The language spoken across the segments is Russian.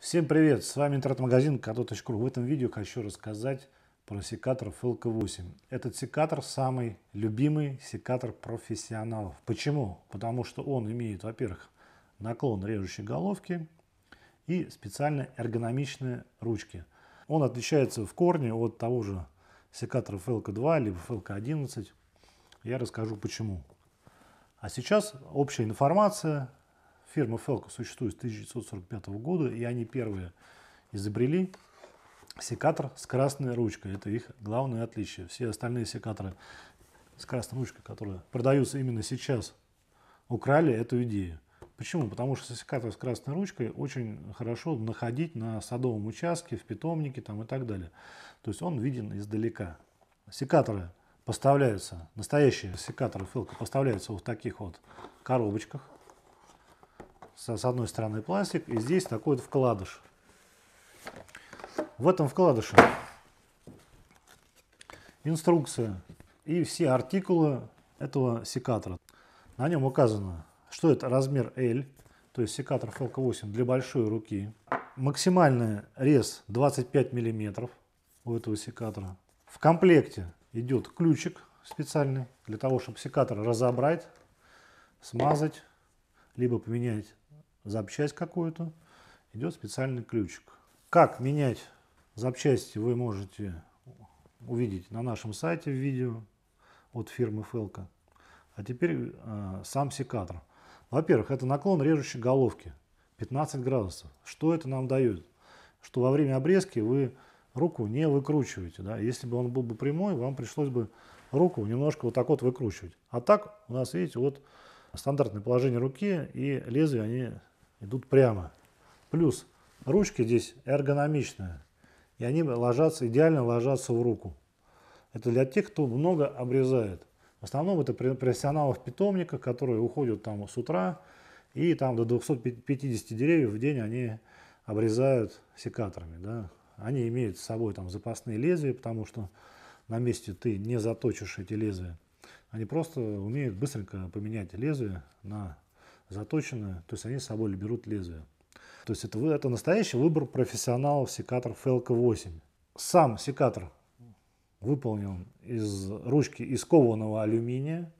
Всем привет! С вами интернет-магазин Kato.ru. В этом видео хочу рассказать про секатор FLK8. Этот секатор самый любимый секатор профессионалов. Почему? Потому что он имеет, во-первых, наклон режущей головки и специально эргономичные ручки. Он отличается в корне от того же секатора FLK2 либо FLK11. Я расскажу почему. А сейчас общая информация Фирма Фелко существует с 1945 года, и они первые изобрели секатор с красной ручкой. Это их главное отличие. Все остальные секаторы с красной ручкой, которые продаются именно сейчас, украли эту идею. Почему? Потому что секатор с красной ручкой очень хорошо находить на садовом участке, в питомнике там, и так далее. То есть он виден издалека. Секаторы поставляются, настоящие секаторы Филка поставляются вот в таких вот коробочках – с одной стороны пластик, и здесь такой вот вкладыш. В этом вкладыше инструкция и все артикулы этого секатора. На нем указано, что это размер L, то есть секатор Фелка 8 для большой руки. Максимальный рез 25 мм у этого секатора. В комплекте идет ключик специальный для того, чтобы секатор разобрать, смазать, либо поменять запчасть какую-то, идет специальный ключик. Как менять запчасти вы можете увидеть на нашем сайте в видео от фирмы Фелка. А теперь э, сам секатор. Во-первых, это наклон режущей головки 15 градусов. Что это нам дает? Что во время обрезки вы руку не выкручиваете. Да? Если бы он был бы прямой, вам пришлось бы руку немножко вот так вот выкручивать. А так у нас, видите, вот стандартное положение руки и лезвие, они идут прямо. Плюс ручки здесь эргономичные, и они ложатся, идеально ложатся в руку. Это для тех, кто много обрезает. В основном это профессионалов питомника, которые уходят там с утра, и там до 250 деревьев в день они обрезают секаторами. Да? Они имеют с собой там запасные лезвия, потому что на месте ты не заточишь эти лезвия. Они просто умеют быстренько поменять лезвие на заточенное, то есть они с собой берут лезвие. То есть это, это настоящий выбор профессионалов секатор Felco 8. Сам секатор выполнен из ручки из кованого алюминия,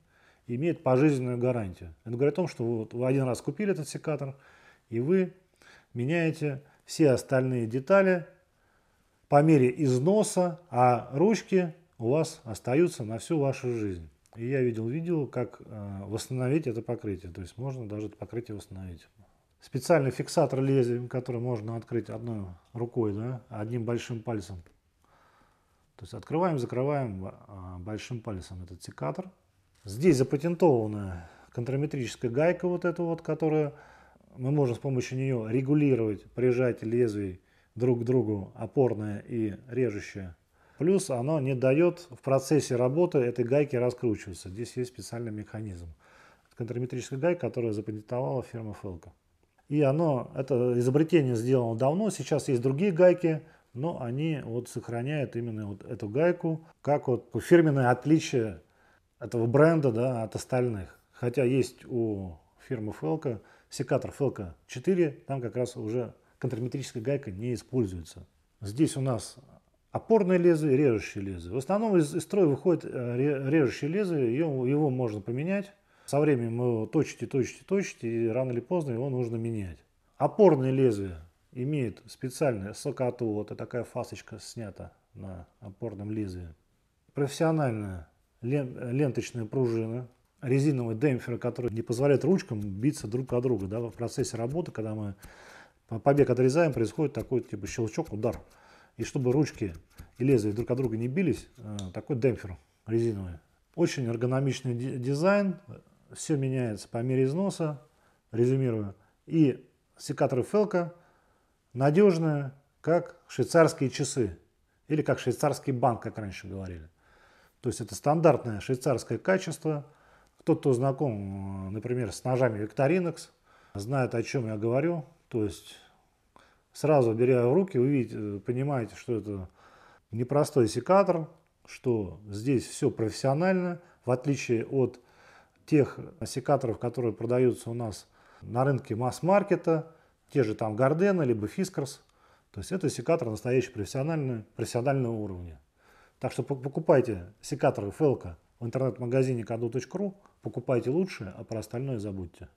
имеет пожизненную гарантию. Это говорит о том, что вот вы один раз купили этот секатор, и вы меняете все остальные детали по мере износа, а ручки у вас остаются на всю вашу жизнь. И я видел видео, как э, восстановить это покрытие. То есть можно даже это покрытие восстановить. Специальный фиксатор лезвием, который можно открыть одной рукой, да, одним большим пальцем. То есть открываем, закрываем э, большим пальцем этот секатор. Здесь запатентованная контраметрическая гайка вот эта вот, которая мы можем с помощью нее регулировать прижатие лезвий друг к другу опорное и режущее Плюс оно не дает в процессе работы этой гайки раскручиваться. Здесь есть специальный механизм. контраметрическая гайка, которую запатентовала фирма Фелка. И оно, это изобретение сделано давно, сейчас есть другие гайки, но они вот сохраняют именно вот эту гайку, как вот фирменное отличие этого бренда да, от остальных. Хотя есть у фирмы Фелка секатор Фелка 4, там как раз уже контраметрическая гайка не используется. Здесь у нас Опорное лезвие, режущее лезвие. В основном из, из строя выходит э, режущее лезвие, его, его можно поменять. Со временем вы его точите, точите, точите, и рано или поздно его нужно менять. Опорное лезвие имеет специальное сокоотвод, и такая фасочка снята на опорном лезвии. Профессиональная лен, ленточная пружина, резиновый демпфер, который не позволяет ручкам биться друг от друга. Да, в процессе работы, когда мы побег отрезаем, происходит такой типа щелчок, удар. И чтобы ручки и лезвия друг от друга не бились, э, такой демпфер резиновый. Очень эргономичный дизайн, все меняется по мере износа, резюмирую. И секаторы Фелка надежные, как швейцарские часы или как швейцарский банк, как раньше говорили. То есть это стандартное швейцарское качество. кто-то знаком, э, например, с ножами Victorinox, знает, о чем я говорю. То есть сразу беря в руки, вы видите, э, понимаете, что это непростой секатор, что здесь все профессионально, в отличие от тех секаторов, которые продаются у нас на рынке масс-маркета, те же там Гардена, либо Фискарс. То есть это секатор настоящий профессиональный, профессионального уровня. Так что покупайте секаторы Фелка в интернет-магазине kado.ru, покупайте лучше, а про остальное забудьте.